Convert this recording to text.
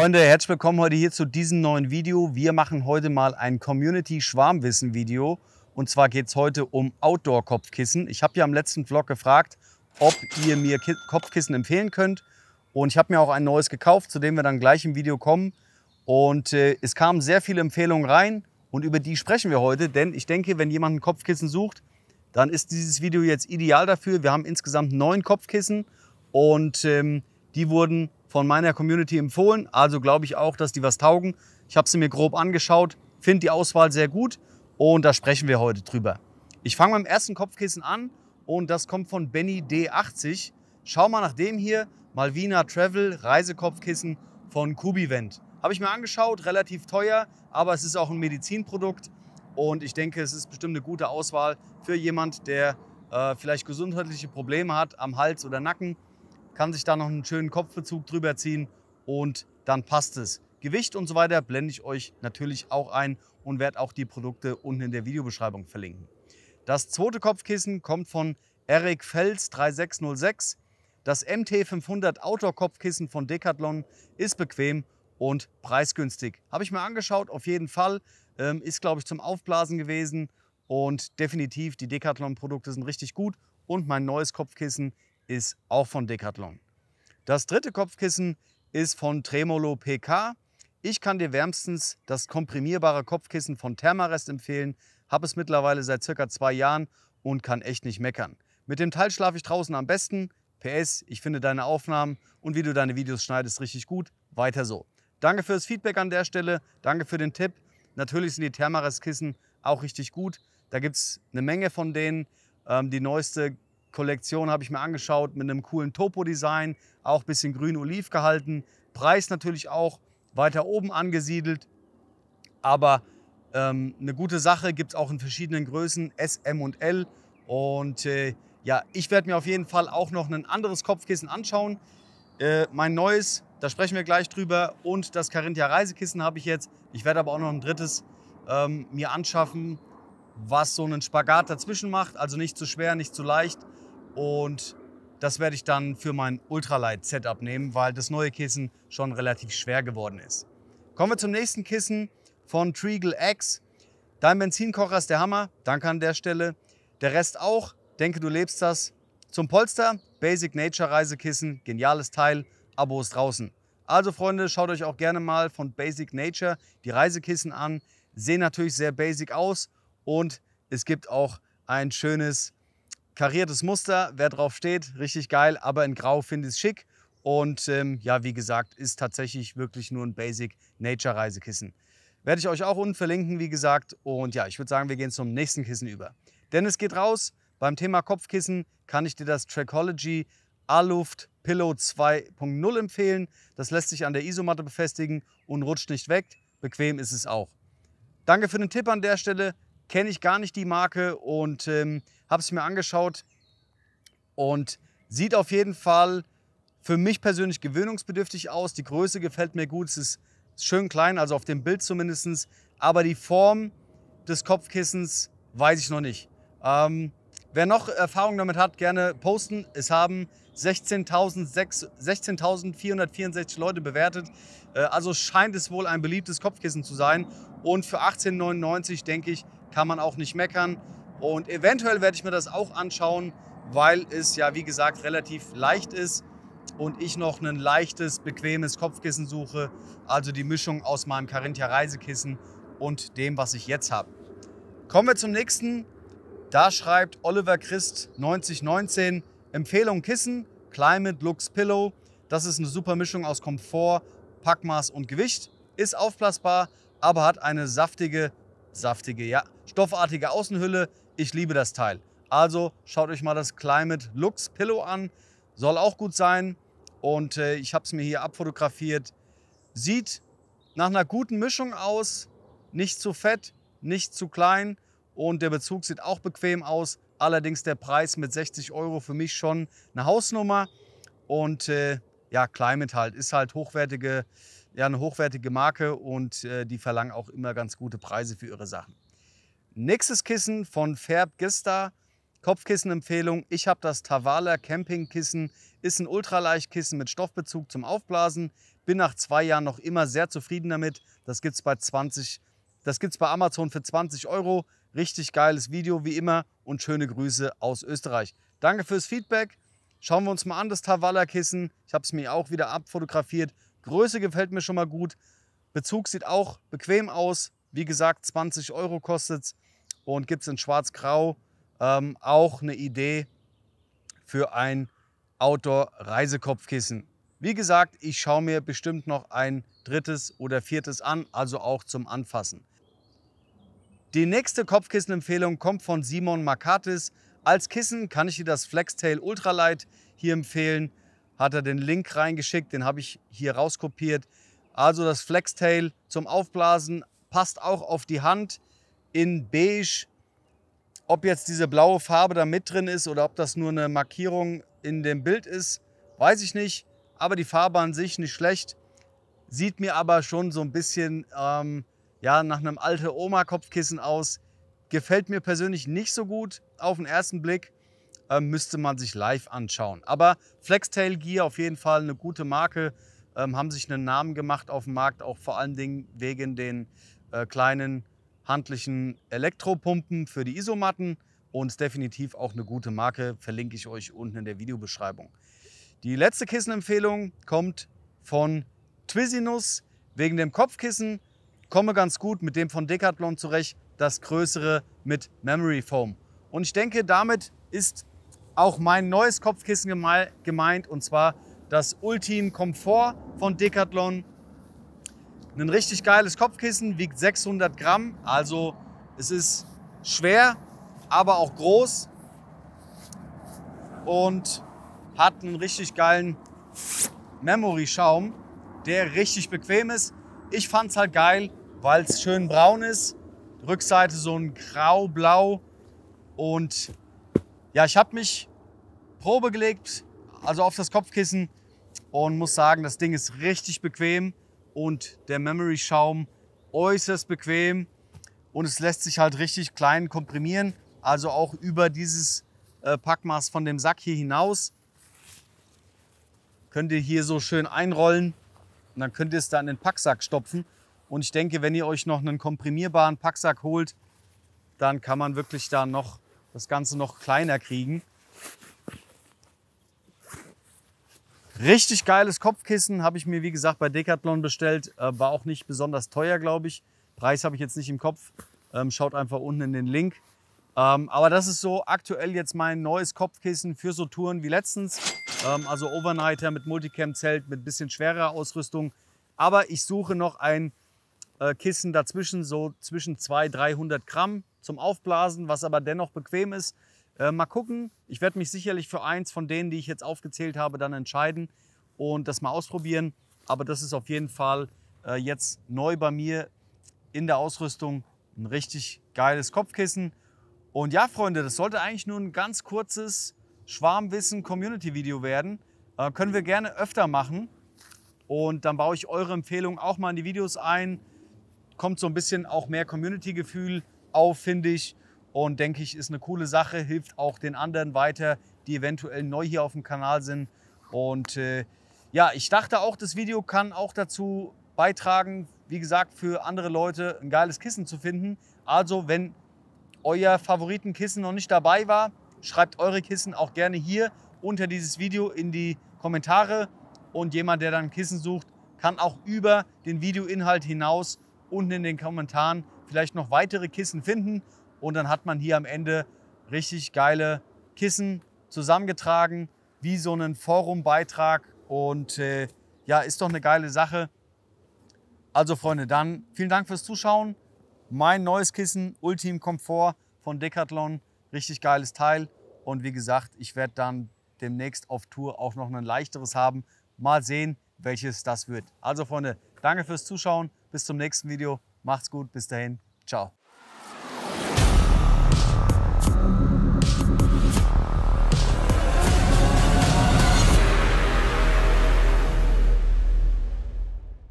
Freunde, herzlich willkommen heute hier zu diesem neuen Video. Wir machen heute mal ein Community Schwarmwissen Video. Und zwar geht es heute um Outdoor Kopfkissen. Ich habe ja im letzten Vlog gefragt, ob ihr mir Kopfkissen empfehlen könnt. Und ich habe mir auch ein neues gekauft, zu dem wir dann gleich im Video kommen. Und äh, es kamen sehr viele Empfehlungen rein und über die sprechen wir heute. Denn ich denke, wenn jemand ein Kopfkissen sucht, dann ist dieses Video jetzt ideal dafür. Wir haben insgesamt neun Kopfkissen und ähm, die wurden von meiner Community empfohlen. Also glaube ich auch, dass die was taugen. Ich habe sie mir grob angeschaut, finde die Auswahl sehr gut und da sprechen wir heute drüber. Ich fange beim ersten Kopfkissen an und das kommt von Benny D80. Schau mal nach dem hier, Malvina Travel Reisekopfkissen von Kubivent. Habe ich mir angeschaut, relativ teuer, aber es ist auch ein Medizinprodukt und ich denke, es ist bestimmt eine gute Auswahl für jemand, der äh, vielleicht gesundheitliche Probleme hat am Hals oder Nacken kann sich da noch einen schönen Kopfbezug drüber ziehen und dann passt es. Gewicht und so weiter blende ich euch natürlich auch ein und werde auch die Produkte unten in der Videobeschreibung verlinken. Das zweite Kopfkissen kommt von Eric Fels 3606. Das MT500 Outdoor Kopfkissen von Decathlon ist bequem und preisgünstig. Habe ich mir angeschaut, auf jeden Fall. Ähm, ist, glaube ich, zum Aufblasen gewesen. Und definitiv, die Decathlon-Produkte sind richtig gut. Und mein neues Kopfkissen ist auch von Decathlon. Das dritte Kopfkissen ist von Tremolo PK. Ich kann dir wärmstens das komprimierbare Kopfkissen von Thermarest empfehlen. Habe es mittlerweile seit circa zwei Jahren und kann echt nicht meckern. Mit dem Teil schlafe ich draußen am besten. PS, ich finde deine Aufnahmen und wie du deine Videos schneidest richtig gut. Weiter so. Danke fürs Feedback an der Stelle. Danke für den Tipp. Natürlich sind die Thermarest-Kissen auch richtig gut. Da gibt es eine Menge von denen. Ähm, die neueste Kollektion habe ich mir angeschaut mit einem coolen Topo-Design, auch ein bisschen grün-oliv gehalten. Preis natürlich auch weiter oben angesiedelt, aber ähm, eine gute Sache gibt es auch in verschiedenen Größen, S, M und L. Und äh, ja, ich werde mir auf jeden Fall auch noch ein anderes Kopfkissen anschauen. Äh, mein neues, da sprechen wir gleich drüber. Und das Carinthia Reisekissen habe ich jetzt. Ich werde aber auch noch ein drittes ähm, mir anschaffen, was so einen Spagat dazwischen macht. Also nicht zu schwer, nicht zu leicht, und das werde ich dann für mein Ultralight-Setup nehmen, weil das neue Kissen schon relativ schwer geworden ist. Kommen wir zum nächsten Kissen von Trigal X. Dein Benzinkocher ist der Hammer, danke an der Stelle. Der Rest auch, denke du lebst das. Zum Polster, Basic Nature Reisekissen, geniales Teil, Abo ist draußen. Also Freunde, schaut euch auch gerne mal von Basic Nature die Reisekissen an. Sehen natürlich sehr basic aus und es gibt auch ein schönes kariertes Muster, wer drauf steht, richtig geil, aber in Grau finde ich es schick. Und ähm, ja, wie gesagt, ist tatsächlich wirklich nur ein Basic Nature Reisekissen. Werde ich euch auch unten verlinken, wie gesagt. Und ja, ich würde sagen, wir gehen zum nächsten Kissen über. Denn es geht raus. Beim Thema Kopfkissen kann ich dir das Trackology Aluft Pillow 2.0 empfehlen. Das lässt sich an der Isomatte befestigen und rutscht nicht weg. Bequem ist es auch. Danke für den Tipp an der Stelle. Kenne ich gar nicht die Marke und ähm, habe es mir angeschaut und sieht auf jeden Fall für mich persönlich gewöhnungsbedürftig aus. Die Größe gefällt mir gut, es ist schön klein, also auf dem Bild zumindest. Aber die Form des Kopfkissens weiß ich noch nicht. Ähm, wer noch Erfahrung damit hat, gerne posten. Es haben 16.464 Leute bewertet. Äh, also scheint es wohl ein beliebtes Kopfkissen zu sein. Und für 18,99 denke ich, kann man auch nicht meckern. Und eventuell werde ich mir das auch anschauen, weil es ja, wie gesagt, relativ leicht ist und ich noch ein leichtes, bequemes Kopfkissen suche. Also die Mischung aus meinem Carinthia Reisekissen und dem, was ich jetzt habe. Kommen wir zum nächsten. Da schreibt Oliver Christ 9019 Empfehlung Kissen, Climate Lux Pillow. Das ist eine super Mischung aus Komfort, Packmaß und Gewicht. Ist aufblasbar, aber hat eine saftige, saftige, ja, stoffartige Außenhülle, ich liebe das Teil. Also schaut euch mal das Climate Lux Pillow an. Soll auch gut sein. Und äh, ich habe es mir hier abfotografiert. Sieht nach einer guten Mischung aus. Nicht zu fett, nicht zu klein. Und der Bezug sieht auch bequem aus. Allerdings der Preis mit 60 Euro für mich schon eine Hausnummer. Und äh, ja, Climate halt ist halt hochwertige, ja, eine hochwertige Marke und äh, die verlangen auch immer ganz gute Preise für ihre Sachen. Nächstes Kissen von Färb Gista. Kopfkissenempfehlung. Ich habe das Tavala Campingkissen. Ist ein Ultraleichtkissen mit Stoffbezug zum Aufblasen. Bin nach zwei Jahren noch immer sehr zufrieden damit. Das gibt es bei 20, das gibt's bei Amazon für 20 Euro. Richtig geiles Video wie immer und schöne Grüße aus Österreich. Danke fürs Feedback. Schauen wir uns mal an, das Tavala Kissen. Ich habe es mir auch wieder abfotografiert. Größe gefällt mir schon mal gut. Bezug sieht auch bequem aus. Wie gesagt, 20 Euro kostet es und gibt es in Schwarz-Grau ähm, auch eine Idee für ein Outdoor-Reisekopfkissen. Wie gesagt, ich schaue mir bestimmt noch ein drittes oder viertes an, also auch zum Anfassen. Die nächste Kopfkissenempfehlung kommt von Simon Makatis. Als Kissen kann ich dir das Flextail Ultralight hier empfehlen. Hat er den Link reingeschickt, den habe ich hier rauskopiert. Also das Flextail zum Aufblasen passt auch auf die Hand in beige. Ob jetzt diese blaue Farbe da mit drin ist oder ob das nur eine Markierung in dem Bild ist, weiß ich nicht. Aber die Farbe an sich nicht schlecht. Sieht mir aber schon so ein bisschen ähm, ja, nach einem alten Oma-Kopfkissen aus. Gefällt mir persönlich nicht so gut auf den ersten Blick. Ähm, müsste man sich live anschauen. Aber Flextail Gear auf jeden Fall eine gute Marke. Ähm, haben sich einen Namen gemacht auf dem Markt, auch vor allen Dingen wegen den äh, kleinen handlichen Elektropumpen für die Isomatten und definitiv auch eine gute Marke, verlinke ich euch unten in der Videobeschreibung. Die letzte Kissenempfehlung kommt von Twisinus wegen dem Kopfkissen. Komme ganz gut mit dem von Decathlon zurecht, das größere mit Memory Foam. Und ich denke, damit ist auch mein neues Kopfkissen gemeint und zwar das Ultim Komfort von Decathlon ein richtig geiles Kopfkissen, wiegt 600 Gramm, also es ist schwer, aber auch groß und hat einen richtig geilen Memory-Schaum, der richtig bequem ist. Ich fand es halt geil, weil es schön braun ist. Rückseite so ein grau-blau. Und ja, ich habe mich Probe gelegt, also auf das Kopfkissen und muss sagen, das Ding ist richtig bequem und der Memory-Schaum äußerst bequem und es lässt sich halt richtig klein komprimieren, also auch über dieses äh, Packmaß von dem Sack hier hinaus. Könnt ihr hier so schön einrollen und dann könnt ihr es da in den Packsack stopfen. Und ich denke, wenn ihr euch noch einen komprimierbaren Packsack holt, dann kann man wirklich da noch das Ganze noch kleiner kriegen. Richtig geiles Kopfkissen habe ich mir, wie gesagt, bei Decathlon bestellt. Äh, war auch nicht besonders teuer, glaube ich. Preis habe ich jetzt nicht im Kopf. Ähm, schaut einfach unten in den Link. Ähm, aber das ist so aktuell jetzt mein neues Kopfkissen für so Touren wie letztens. Ähm, also Overnighter mit Multicam-Zelt, mit ein bisschen schwerer Ausrüstung. Aber ich suche noch ein äh, Kissen dazwischen, so zwischen 200, 300 Gramm zum Aufblasen, was aber dennoch bequem ist. Äh, mal gucken. Ich werde mich sicherlich für eins von denen, die ich jetzt aufgezählt habe, dann entscheiden und das mal ausprobieren. Aber das ist auf jeden Fall äh, jetzt neu bei mir in der Ausrüstung ein richtig geiles Kopfkissen. Und ja, Freunde, das sollte eigentlich nur ein ganz kurzes Schwarmwissen-Community-Video werden. Äh, können wir gerne öfter machen. Und dann baue ich eure Empfehlungen auch mal in die Videos ein. Kommt so ein bisschen auch mehr Community-Gefühl auf, finde ich. Und denke ich, ist eine coole Sache, hilft auch den anderen weiter, die eventuell neu hier auf dem Kanal sind. Und äh, ja, ich dachte auch, das Video kann auch dazu beitragen, wie gesagt, für andere Leute ein geiles Kissen zu finden. Also, wenn euer Favoritenkissen noch nicht dabei war, schreibt eure Kissen auch gerne hier unter dieses Video in die Kommentare. Und jemand, der dann Kissen sucht, kann auch über den Videoinhalt hinaus unten in den Kommentaren vielleicht noch weitere Kissen finden und dann hat man hier am Ende richtig geile Kissen zusammengetragen, wie so einen Forumbeitrag. Und äh, ja, ist doch eine geile Sache. Also Freunde, dann vielen Dank fürs Zuschauen. Mein neues Kissen, Ultim Komfort von Decathlon, richtig geiles Teil. Und wie gesagt, ich werde dann demnächst auf Tour auch noch ein leichteres haben. Mal sehen, welches das wird. Also Freunde, danke fürs Zuschauen. Bis zum nächsten Video. Macht's gut. Bis dahin. Ciao.